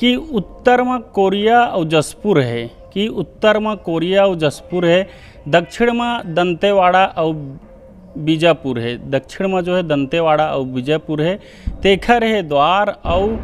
कि उत्तर में कोरिया और जसपुर है कि उत्तर में कोरिया और जसपुर है दक्षिण में दंतेवाड़ा और बीजापुर है दक्षिण में जो है दंतेवाड़ा और बीजापुर है तेखर है द्वार और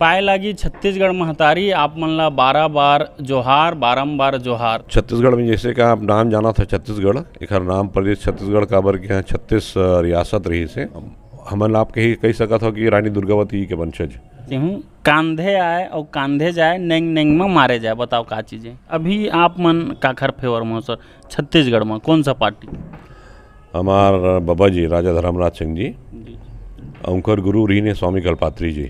पाए लागी छत्तीसगढ़ महतारी आप मन ला बारह बार जोहार बारम्बार जोहार छत्तीसगढ़ में जैसे कहा आप नाम जाना था छत्तीसगढ़ एक नाम प्रदेश छत्तीसगढ़ काबर के छत्तीस रियासत रही से हमन आप कही कही सका था कि रानी दुर्गावती के वंशज सकती हूँ कांधे आए और कांधे जाए नेंग नेंग में मारे जाए बताओ का चीज़ है अभी आप मन काखर फेवर में सर छत्तीसगढ़ में कौन सा पार्टी हमार बाबा जी राजा धर्मराज सिंह जी अंकर गुरु रही स्वामी कलपात्री जी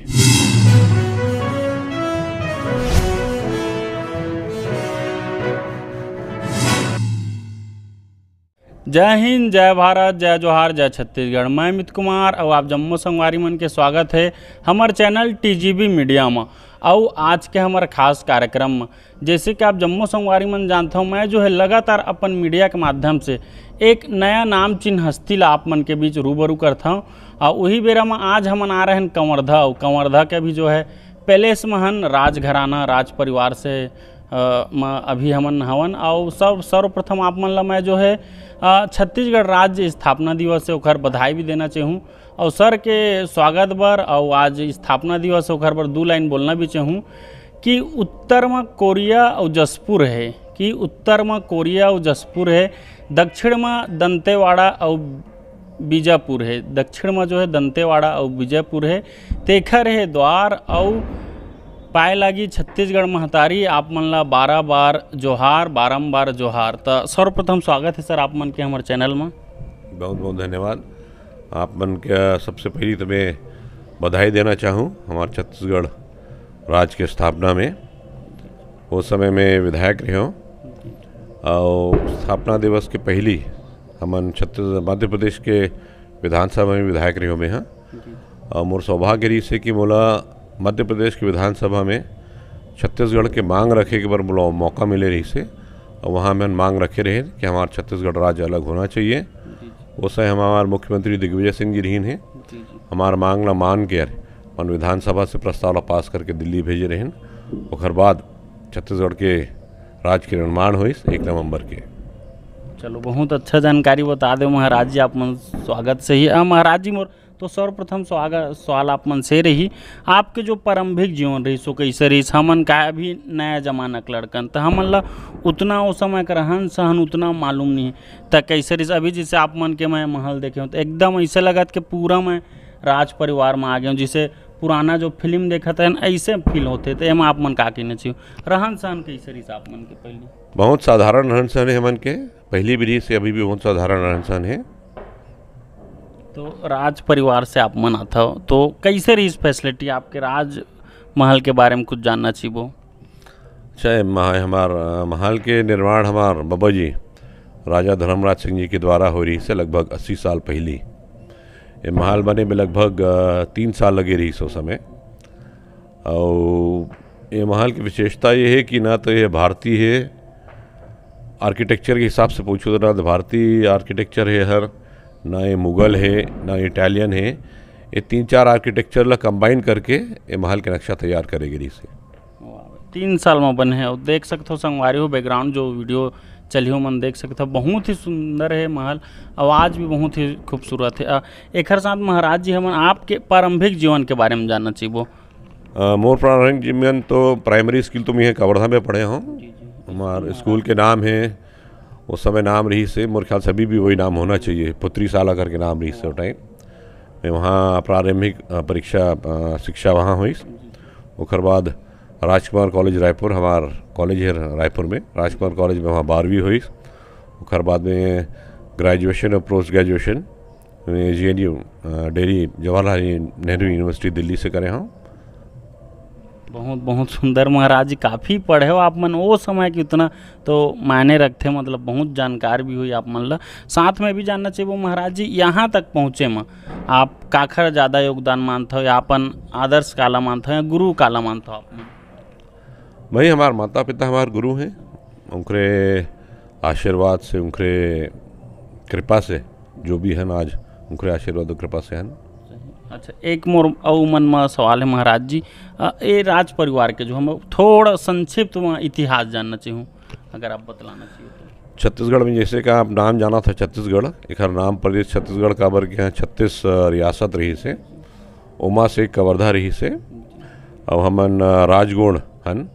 जय हिंद जय भारत जय जोहार जय छत्तीसगढ़ मैं अमित कुमार और आप जम्मू संगवारी मन के स्वागत है हमार चैनल टीजीबी मीडिया में और आज के हमारे खास कार्यक्रम में जैसे कि आप जम्मू संगवारी मन जानते हो मैं जो है लगातार अपन मीडिया के माध्यम से एक नया नाम चिन्ह हस्ती ला आप मन के बीच रूबरू करता हूँ और वही बेरा में आज हम आ रहे हैं कंवरधा और कंवरधा के भी जो है पैलेस महन राजघराना राज परिवार से अभी हमन हवन और सब सर्वप्रथम आप मन ला मैं जो है छत्तीसगढ़ राज्य स्थापना दिवस से उखर बधाई भी देना चाहूँ और सर के स्वागत बर और आज स्थापना दिवस उखर पर दो लाइन बोलना भी चाहूँ कि उत्तर में कोरिया और जसपुर है कि उत्तर में कोरिया और जसपुर है दक्षिण में दंतेवाड़ा और बीजापुर है दक्षिण में जो है दंतेवाड़ा और बीजापुर है तेखर है द्वार और पाए लगी छत्तीसगढ़ महतारी आप मन ला बारह बार जोहार बारम्बार जोहार तो सर्वप्रथम स्वागत है सर आप मन के हमारे चैनल में बहुत बहुत धन्यवाद आप मन के सबसे पहली तो मैं बधाई देना चाहूँ हमारे छत्तीसगढ़ राज्य के स्थापना में उस समय में विधायक रहे हूँ और स्थापना दिवस के पहली हमन छत्तीसगढ़ मध्य प्रदेश के विधानसभा में विधायक रहे हूँ मैं हाँ और मोर सौभाग्य रही से कि मोला मध्य प्रदेश की विधानसभा में छत्तीसगढ़ के मांग रखे के पर मौका मिले रही से और वहाँ में मांग रखे रहे कि हमारा छत्तीसगढ़ राज्य अलग होना चाहिए वो समय हमारे मुख्यमंत्री दिग्विजय सिंह जी रहीन हैं हमारा मांगला मान के और विधानसभा से प्रस्ताव पास करके दिल्ली भेजे रहें और बाद छत्तीसगढ़ के राज्य के निर्माण हुई एक नवम्बर के चलो बहुत अच्छा जानकारी बता दे महाराज जी आप स्वागत से ही हाँ, महाराज जी मोर तो सर्वप्रथम स्वागत सवाल आप मन से रही आपके जो प्रारंभिक जीवन रही सो कैसे रही हमन का अभी नया जमाना के लड़कन तो हमन ला उतना उस समय का रहन सहन उतना मालूम नहीं तो कैसे रही अभी जैसे आप मन के मैं महल देखे हूँ तो एकदम ऐसे लगा कि पूरा मैं राज परिवार में आ गया हूँ जिसे पुराना जो फिल्म देखा था ऐसे फील होते थे तो एम आप मन का कहना चाहिए रहन सहन कैसे रही आप मन के पहले बहुत साधारण रहन सहन है मन के पहली विधि से अभी भी बहुत साधारण रहन सहन है तो राज परिवार से आप मना था तो कैसे रही इस फैसिलिटी आपके राज महल के बारे में कुछ जानना चाहिए चाहे महा हमार महल के निर्माण हमार बाबा जी राजा धर्मराज सिंह जी के द्वारा हो रही से लगभग अस्सी साल पहली ये महल बने में लगभग तीन साल लगे रही सो समय और ये महल की विशेषता ये है कि ना तो ये भारतीय है आर्किटेक्चर के हिसाब से पूछो तो ना तो भारतीय आर्किटेक्चर है हर ना ये मुग़ल है ना इटालियन है ये तीन चार आर्किटेक्चर ला कंबाइन करके ये महल के नक्शा तैयार करेगी री से तीन साल में बने हैं और देख सकते हो संगवारी हो बैकग्राउंड जो वीडियो चली हो मन देख सकते हो बहुत ही सुंदर है महल आवाज़ भी बहुत ही खूबसूरत है एक साथ महाराज जी हम आपके प्रारंभिक जीवन के बारे में जानना चाहिए वो मोर प्रारंभिक जीवन तो प्राइमरी स्कूल तो मैं कवर्धा में पढ़े हूँ हमारे स्कूल के नाम है उस समय नाम रही से मेरे ख्याल से अभी भी वही नाम होना चाहिए पुत्री साला करके नाम रही से टाइम मैं वहाँ प्रारंभिक परीक्षा शिक्षा वहाँ हुई उसके बाद राजकुमार कॉलेज रायपुर हमार कॉलेज है रायपुर में राजकुमार कॉलेज में वहाँ बारहवीं हुई उसके बाद में ग्रेजुएशन और post graduation J N U Delhi Jawaharlal Nehru university Delhi से करे हूँ बहुत बहुत सुंदर महाराज जी काफ़ी पढ़े हो आप मन वो समय के उतना तो मायने रखते मतलब बहुत जानकार भी हुई आप मन ला साथ में भी जानना चाहिए वो महाराज जी यहाँ तक पहुँचे में आप काखर ज़्यादा योगदान मानते हो या अपन आदर्श काला मानते हो या गुरु काला मानते हो आप मन भाई हमारे माता पिता हमारे गुरु हैं उनके आशीर्वाद से उनके कृपा से जो भी हैं आज उनके आशीर्वाद और कृपा से हैं अच्छा एक मोर और मन में सवाल है महाराज जी ये राज परिवार के जो हम थोड़ा संक्षिप्त में इतिहास जानना चाहूँ अगर आप बतलाना चाहिए तो छत्तीसगढ़ में जैसे का आप नाम जाना था छत्तीसगढ़ एक नाम प्रदेश छत्तीसगढ़ काबर के यहाँ छत्तीस रियासत रही से उमा से कवर्धा रही से अब हमन राजगुण हन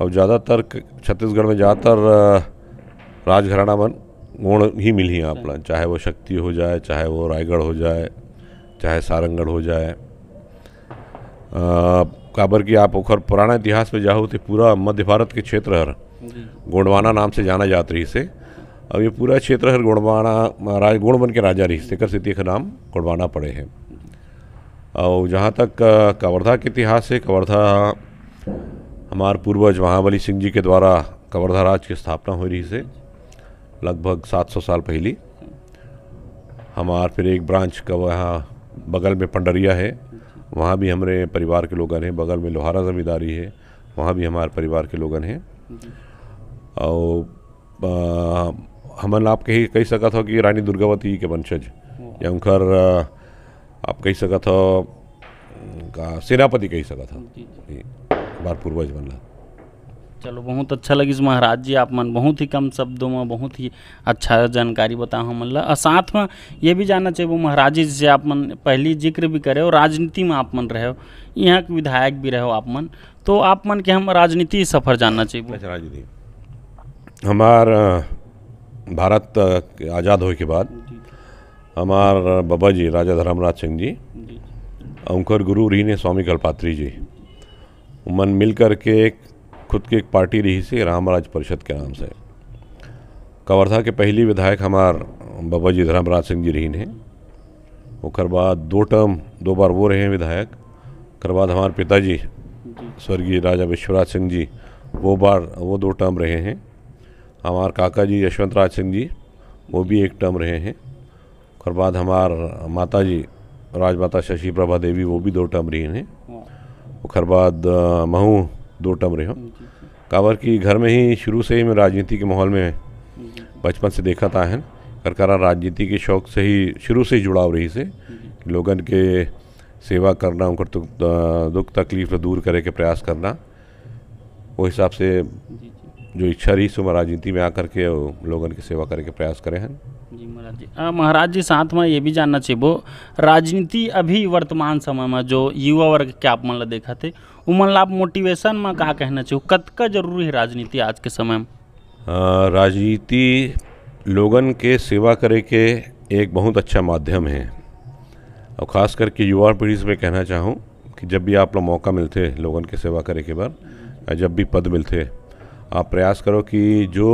अब ज़्यादातर छत्तीसगढ़ में ज़्यादातर राजघराना बन गुण ही मिली अच्छा। अपना चाहे वो शक्ति हो जाए चाहे वो रायगढ़ हो जाए चाहे सारंगढ़ हो जाए काबर की आप ओखर पुराना इतिहास में जाओ तो पूरा मध्य भारत के क्षेत्र हर गोंडवाना नाम से जाना जात रही से अब ये पूरा क्षेत्र हर गोंडवाना राज गोंडवन के राजा रही तेकर से का नाम गोंडवाना पड़े हैं और जहाँ तक कवर्धा के इतिहास है कवर्धा हमारे पूर्वज महाबली सिंह जी के द्वारा कवर्धा राज की स्थापना हो रही से लगभग 700 साल पहली हमार फिर एक ब्रांच का वहाँ बगल में पंडरिया है वहाँ भी हमारे परिवार के लोगन हैं बगल में लोहारा ज़मींदारी है वहाँ भी हमारे परिवार के लोगन हैं और हम आप कही कही सकत हो कि रानी दुर्गावती के वंशज या उनकर आप कही सकत हो सेनापति कही सकत हो बार पूर्वज बनला चलो बहुत अच्छा लगी महाराज जी आप मन बहुत ही कम शब्दों में बहुत ही अच्छा जानकारी बताओ हम ला और साथ में ये भी जानना चाहिए महाराज जी से आप मन पहली जिक्र भी करे हो राजनीति में आप मन रहे हो यहाँ के विधायक भी रहे हो आप मन तो आप मन के हम राजनीति सफर जानना चाहिए अच्छा, राजनीति हमार भारत आज़ाद होने के बाद हमार बाबा जी राजा धर्मराज सिंह जी उनकर गुरु रही स्वामी कलपात्री जी मन मिल करके एक खुद की एक पार्टी रही थी राम परिषद के नाम से कवर्धा के पहली विधायक हमार बाबा जी धर्मराज सिंह जी रही हैं और बाद दो टर्म दो बार वो रहे हैं विधायक कर बाद हमारे पिताजी स्वर्गीय राजा विश्वराज सिंह जी वो बार वो दो टर्म रहे हैं हमार काका जी यशवंत राज सिंह जी वो भी एक टर्म रहे हैं और बाद हमार माता जी राजमाता शशि प्रभा देवी वो भी दो टर्म रही हैं और बाद महू दो टर्म रहे हूँ कावर की घर में ही शुरू से ही मैं राजनीति के माहौल में बचपन से देखा था है करकरा राजनीति के शौक से ही शुरू से ही जुड़ाव रही से लोगन के सेवा करना उनका तो, दुख तकलीफ तो दूर करे के प्रयास करना वो हिसाब से जो इच्छा रही सो राजनीति में आकर के लोगन की सेवा करे के प्रयास करे हैं जी महाराज जी महाराज जी साथ में ये भी जानना चाहिए वो राजनीति अभी वर्तमान समय में जो युवा वर्ग के आप मन देखा थे उमन ला आप मोटिवेशन में का कहना चाहिए कतका जरूरी है राजनीति आज के समय में राजनीति लोगन के सेवा करे के एक बहुत अच्छा माध्यम है और ख़ास करके युवा पीढ़ी से मैं कहना चाहूँ कि जब भी आप लोग मौका मिलते लोगन के सेवा करे के बाद जब भी पद मिलते आप प्रयास करो कि जो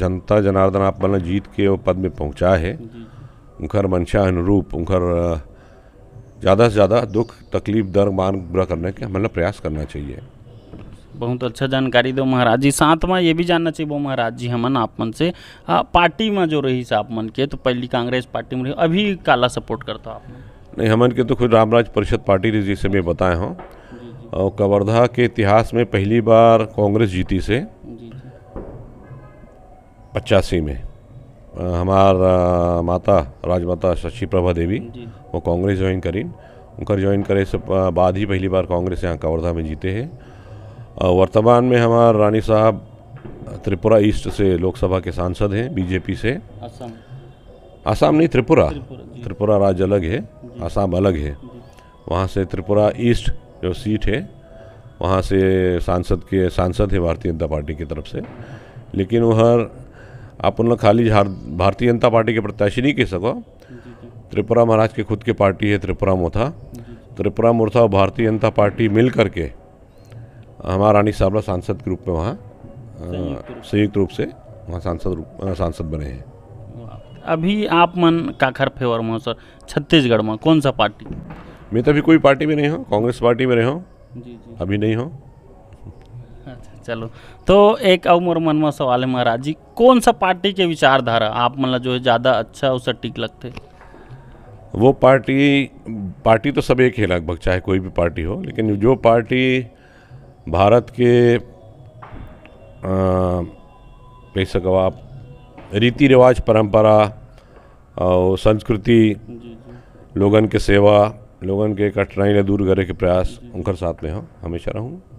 जनता जनार्दन आप मतलब जीत के वो पद में पहुंचा है उनकर मंशा अनुरूप उनकर ज़्यादा से ज़्यादा दुख तकलीफ दर मान बुरा करने के मतलब प्रयास करना चाहिए बहुत अच्छा जानकारी दो महाराज जी साथ में ये भी जानना चाहिए वो महाराज जी हमन आप मन से आ, पार्टी में जो रही आप मन के तो पहली कांग्रेस पार्टी में रही अभी काला सपोर्ट करता आप नहीं हमन के तो खुद रामराज परिषद पार्टी रही जिसे मैं बताया हूँ और कवर्धा के इतिहास में पहली बार कांग्रेस जीती से जी पचासी में हमारा माता राजमाता शशि प्रभा देवी वो कांग्रेस ज्वाइन करी उनका ज्वाइन करे से बाद ही पहली बार कांग्रेस यहाँ कवर्धा में जीते हैं वर्तमान में हमारे रानी साहब त्रिपुरा ईस्ट से लोकसभा के सांसद हैं बीजेपी से असम असम नहीं त्रिपुरा त्रिपुरा राज्य अलग है असम अलग है वहाँ से त्रिपुरा ईस्ट जो सीट है वहाँ से सांसद के सांसद है भारतीय जनता पार्टी की तरफ से लेकिन वह आप उन खाली भारतीय जनता पार्टी के प्रत्याशी नहीं कह सको त्रिपुरा महाराज के खुद के पार्टी है त्रिपुरा मोथा त्रिपुरा मोर्था और भारतीय जनता पार्टी मिल करके हमारा रानी साबला सांसद के रूप में वहाँ संयुक्त रूप से वहाँ सांसद रूप सांसद बने हैं अभी आप मन काखर फेवर में सर छत्तीसगढ़ में कौन सा पार्टी मैं तो अभी कोई पार्टी में नहीं हूँ कांग्रेस पार्टी में रहे हूँ अभी नहीं हूँ चलो तो एक अव मोर मन में सवाल है महाराज जी कौन सा पार्टी के विचारधारा आप मतलब जो है ज़्यादा अच्छा उससे टिक लगते वो पार्टी पार्टी तो सब एक ही लगभग चाहे कोई भी पार्टी हो लेकिन जो पार्टी भारत के कह सको आप रीति रिवाज परंपरा और संस्कृति लोगन के सेवा लोगन के कठिनाई ने दूर करे के प्रयास उनकर साथ में हो हमेशा रहूँगा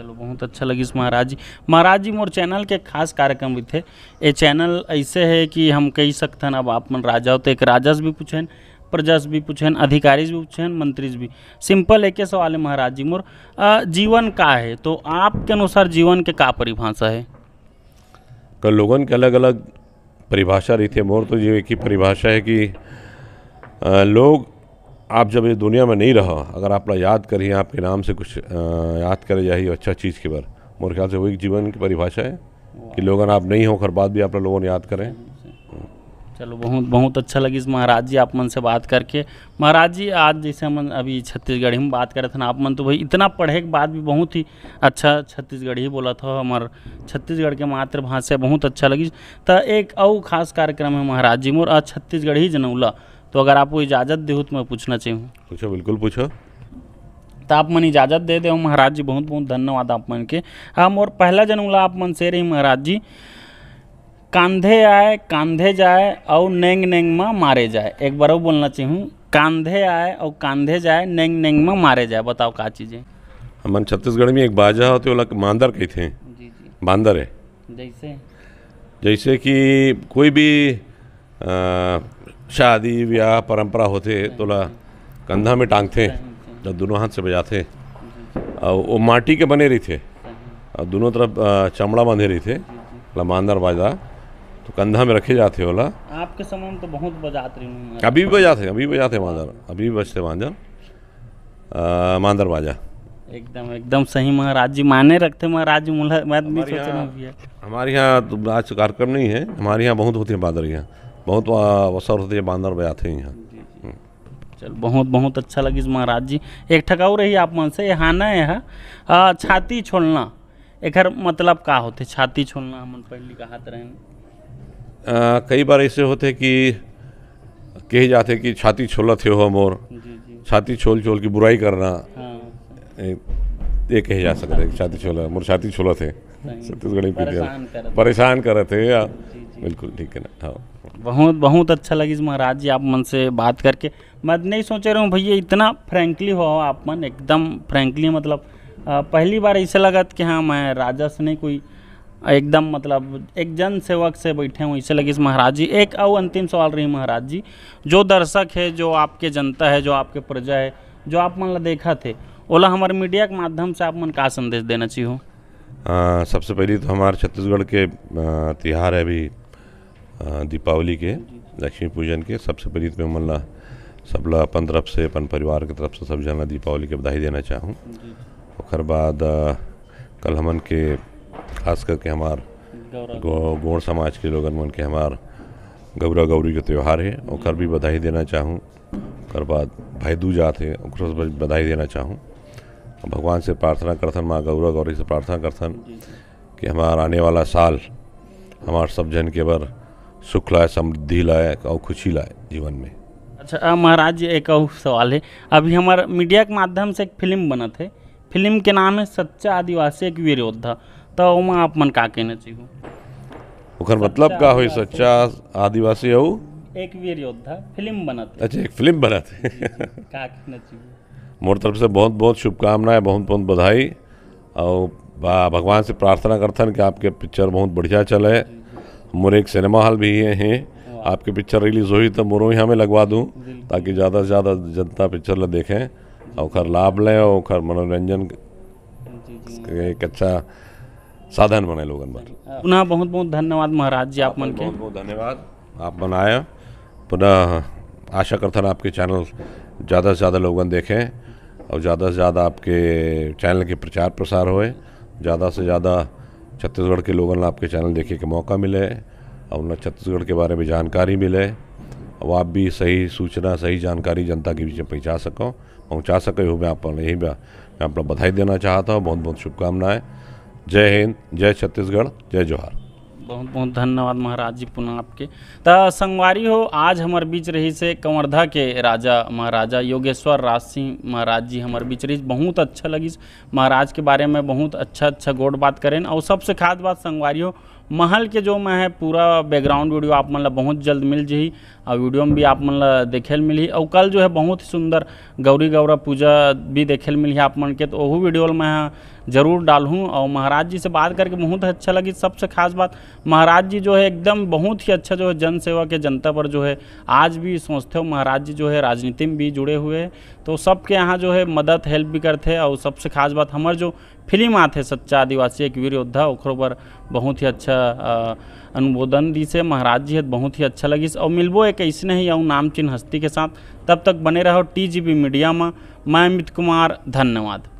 चलो बहुत अच्छा इस महाराज जी महाराज जी मोर चैनल के खास कार्यक्रम भी थे ये चैनल ऐसे है कि हम कही सकथन अब आप मन राजा तो एक राजस भी पूछेन प्रजस भी पूछेन अधिकारी भी पूछेन मंत्री भी सिंपल एक सवाल है महाराज जी मोर जीवन का है तो आपके अनुसार जीवन के का परिभाषा है कल तो लोगन के अलग अलग परिभाषा रही थी मोर तो जीवन एक ही परिभाषा है कि लोग आप जब ये दुनिया में नहीं रहा अगर आप याद करिए आपके नाम से कुछ याद करे जाए अच्छा चीज़ के बार मेरे ख्याल से वही जीवन की परिभाषा है कि लोग आप नहीं हो कर बात भी आप लोगों ने याद करें चलो बहुत बहुत अच्छा लगी इस महाराज जी आप मन से बात करके महाराज जी आज जैसे हम अभी छत्तीसगढ़ी में बात कर रहे थे ना आप मन तो भाई इतना पढ़े के बाद भी बहुत ही अच्छा छत्तीसगढ़ ही बोला था हमार छत्तीसगढ़ के मातृभाषा बहुत अच्छा लगी तो एक और खास कार्यक्रम है महाराज जी मोर आज छत्तीसगढ़ ही जनौला तो अगर आपको इजाज़त दे तो मैं पूछना चाहूँ पूछो बिल्कुल पूछो तो आप मन इजाज़त दे दे महाराज जी बहुत बहुत धन्यवाद आप मन के हाँ मोर पहला जन्मला आप मन से रही महाराज जी कांधे आए कांधे जाए और नेंग नेंग में मारे जाए एक बार और बोलना चाहूँ कांधे आए और कांधे जाए नेंग नेंग में मारे जाए बताओ का चीज़ें हमारे छत्तीसगढ़ में एक बाजा होते वाला मांदर कहते हैं बांदर है जैसे जैसे कि कोई भी आ, शादी ब्याह परंपरा होते तोला कंधा में टांगते और दोनों हाथ से बजाते और वो माटी के बने रही थे और दोनों तरफ चमड़ा बंधे रही थे लमानदार बाजा तो कंधा में रखे जाते होला आपके समय में तो बहुत बजाते अभी भी बजाते अभी भी बजाते मांदर अभी भी बजते मांदर मांदर बाजा एकदम एकदम सही महाराज जी माने रखते महाराज जी मुला हमारे यहाँ तो आज तो कार्यक्रम नहीं है हमारे यहाँ बहुत होते हैं बादर यहाँ बहुत वसौरत बांदर बया हैं यहाँ चल बहुत बहुत अच्छा लगी महाराज जी एक ठकाऊ रही आप मन से यहाँ न यहाँ छाती छोड़ना एक मतलब का होते छाती छोड़ना हम पहली कहात रहे कई बार ऐसे होते कि कहे जाते कि छाती छोला थे हो मोर छाती छोल छोल की बुराई करना हाँ। ये कहे जा सकते छाती छोला मोर छाती छोला थे छत्तीसगढ़ी परेशान करे थे बिल्कुल ठीक है ना हाँ बहुत बहुत अच्छा लगी महाराज जी आप मन से बात करके मैं नहीं सोच रहा हूँ भैया इतना फ्रेंकली हो आप मन एकदम फ्रेंकली मतलब पहली बार ऐसा लगा कि हाँ मैं राजा से नहीं कोई एकदम मतलब एक जन सेवक से बैठे हूँ इसे लगी इस महाराज जी एक और अंतिम सवाल रही महाराज जी जो दर्शक है जो आपके जनता है जो आपके प्रजा है जो आप मन देखा थे ओला हमारे मीडिया के माध्यम से आप मन का संदेश देना चाहिए हाँ, सबसे पहले तो हमारे छत्तीसगढ़ के तिहार है अभी दीपावली के लक्ष्मी पूजन के सबसे पहली तो मैं सब लोग अपन तरफ से अपन परिवार के तरफ से सब जाना दीपावली के बधाई देना चाहूँ और बाद कल हमन के खास करके हमार गौड़ समाज के लोगन मन के हमार गौरा गौरी के त्यौहार है और भी बधाई देना चाहूँ और बाद भाई दूज आते और बधाई देना चाहूँ भगवान से प्रार्थना करथन माँ गौरा गौरी से प्रार्थना करथन कि हमारा आने वाला साल हमार सब जन के बर सुख लाए समृद्धि लाए और खुशी लाए जीवन में अच्छा महाराज एक और सवाल है अभी हमारे मीडिया के माध्यम से एक फिल्म बनत है फिल्म के नाम है सच्चा आदिवासी एक वीर योद्धा तो वहाँ आप मन का कहना चाहिए ओकर मतलब का हो सच्चा आदिवासी हो एक वीर योद्धा फिल्म बनत अच्छा एक फिल्म बनत का कहना चाहिए मोर तरफ से बहुत बहुत शुभकामनाएं बहुत बहुत बधाई और भगवान से प्रार्थना करथन कि आपके पिक्चर बहुत बढ़िया चले मोरे एक सिनेमा हॉल भी है हैं आपकी पिक्चर रिलीज़ हुई तो मोरू यहाँ में लगवा दूँ ताकि ज़्यादा से ज़्यादा जनता पिक्चर ले देखें और खर लाभ लें और खर मनोरंजन एक अच्छा साधन बने लोगन बार पुनः बहुत बहुत धन्यवाद महाराज जी आप मन के बहुत बहुत धन्यवाद आप मन आए पुनः आशा करता आपके चैनल ज़्यादा से ज़्यादा लोगन देखें और ज़्यादा से ज़्यादा आपके चैनल के प्रचार प्रसार होए ज़्यादा से ज़्यादा छत्तीसगढ़ के लोगों ने आपके चैनल देखे के मौका मिले और उन्हें छत्तीसगढ़ के बारे में जानकारी मिले और आप भी सही सूचना सही जानकारी जनता के बीच में पहुँचा सको पहुँचा सके हूँ मैं आप यही मैं आप बधाई देना चाहता हूँ बहुत बहुत शुभकामनाएँ जय हिंद जय छत्तीसगढ़ जय जवाहर बहुत बहुत धन्यवाद महाराज जी पुनः आपके त संगवारी हो आज हमार बीच रही से कंवर्धा के राजा महाराजा योगेश्वर राज सिंह महाराज जी हमार बीच रही बहुत अच्छा लगी महाराज के बारे में बहुत अच्छा अच्छा गोड बात करें और सबसे खास बात संगवारी हो महल के जो मैं है पूरा बैकग्राउंड वीडियो आप मन मतलब बहुत जल्द मिल जही और वीडियो में भी आप मन ला मतलब देखे मिली और कल जो है बहुत ही सुंदर गौरी गौरा पूजा भी देखे मिली आप मन मतलब के तो वह वीडियो में ज़रूर डालूँ और महाराज जी से बात करके बहुत तो अच्छा लगी सबसे खास बात महाराज जी जो है एकदम बहुत ही अच्छा जो है जन सेवा के जनता पर जो है आज भी सोचते हो महाराज जी जो है राजनीति में भी जुड़े हुए हैं तो सबके यहाँ जो है मदद हेल्प भी करते हैं और सबसे खास बात हमारे जो फिल्म आते सच्चा आदिवासी एक वीर योद्धा ओखरों पर बहुत ही अच्छा अनुमोदन दी से महाराज जी है बहुत ही अच्छा लगी और मिलबो एक ऐसने ही और नामचीन हस्ती के साथ तब तक बने रहो टी मीडिया में मैं अमित कुमार धन्यवाद